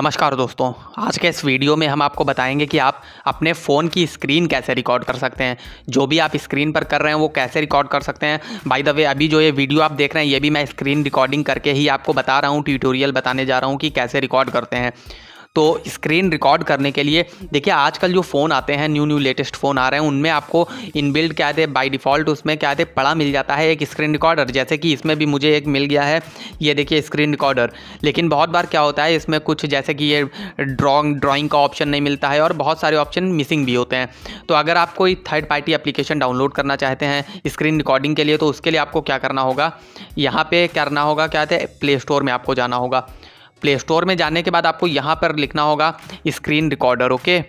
नमस्कार दोस्तों आज के इस वीडियो में हम आपको बताएंगे कि आप अपने फ़ोन की स्क्रीन कैसे रिकॉर्ड कर सकते हैं जो भी आप स्क्रीन पर कर रहे हैं वो कैसे रिकॉर्ड कर सकते हैं बाय द वे अभी जो ये वीडियो आप देख रहे हैं ये भी मैं स्क्रीन रिकॉर्डिंग करके ही आपको बता रहा हूँ ट्यूटोरियल बताने जा रहा हूँ कि कैसे रिकॉर्ड करते हैं तो स्क्रीन रिकॉर्ड करने के लिए देखिए आजकल जो फ़ोन आते हैं न्यू न्यू लेटेस्ट फ़ोन आ रहे हैं उनमें आपको इनबिल्ड क्या थे बाई डिफ़ॉल्ट उसमें क्या थे पड़ा मिल जाता है एक स्क्रीन रिकॉर्डर जैसे कि इसमें भी मुझे एक मिल गया है ये देखिए स्क्रीन रिकॉर्डर लेकिन बहुत बार क्या होता है इसमें कुछ जैसे कि ये ड्रॉइंग ड्राॅइंग का ऑप्शन नहीं मिलता है और बहुत सारे ऑप्शन मिसिंग भी होते हैं तो अगर आप कोई थर्ड पार्टी अप्लीकेशन डाउनलोड करना चाहते हैं स्क्रीन रिकॉर्डिंग के लिए तो उसके लिए आपको क्या करना होगा यहाँ पर करना होगा क्या है प्ले स्टोर में आपको जाना होगा प्ले स्टोर में जाने के बाद आपको यहाँ पर लिखना होगा स्क्रीन रिकॉर्डर ओके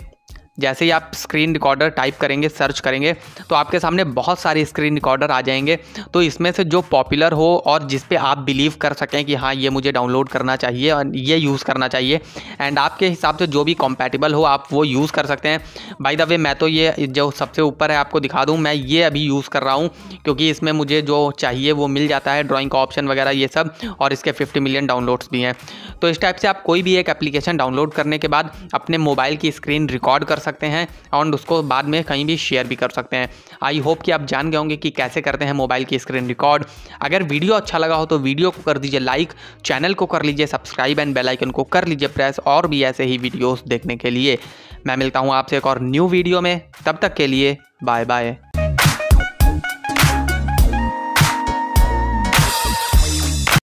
जैसे ही आप स्क्रीन रिकॉर्डर टाइप करेंगे सर्च करेंगे तो आपके सामने बहुत सारे स्क्रीन रिकॉर्डर आ जाएंगे तो इसमें से जो पॉपुलर हो और जिस पे आप बिलीव कर सकें कि हाँ ये मुझे डाउनलोड करना चाहिए और ये यूज़ करना चाहिए एंड आपके हिसाब से जो भी कॉम्पैटिबल हो आप वो यूज़ कर सकते हैं बाई द वे मैं तो ये जो सबसे ऊपर है आपको दिखा दूँ मैं ये अभी यूज़ कर रहा हूँ क्योंकि इसमें मुझे जो चाहिए वो मिल जाता है ड्राॅइंग का ऑप्शन वगैरह ये सब और इसके फिफ्टी मिलियन डाउनलोड्स भी हैं तो इस टाइप से आप कोई भी एक एप्लीकेशन डाउनलोड करने के बाद अपने मोबाइल की स्क्रीन रिकॉर्ड कर सकते सकते हैं और उसको बाद में कहीं भी शेयर भी कर सकते हैं आई होप कि आप जान गए होंगे कि कैसे करते हैं मोबाइल की स्क्रीन रिकॉर्ड अगर वीडियो अच्छा लगा हो तो वीडियो को कर दीजिए लाइक चैनल को कर लीजिए सब्सक्राइब एंड बेलाइकन को कर लीजिए प्रेस और भी ऐसे ही वीडियोज़ देखने के लिए मैं मिलता हूँ आपसे एक और न्यू वीडियो में तब तक के लिए बाय बाय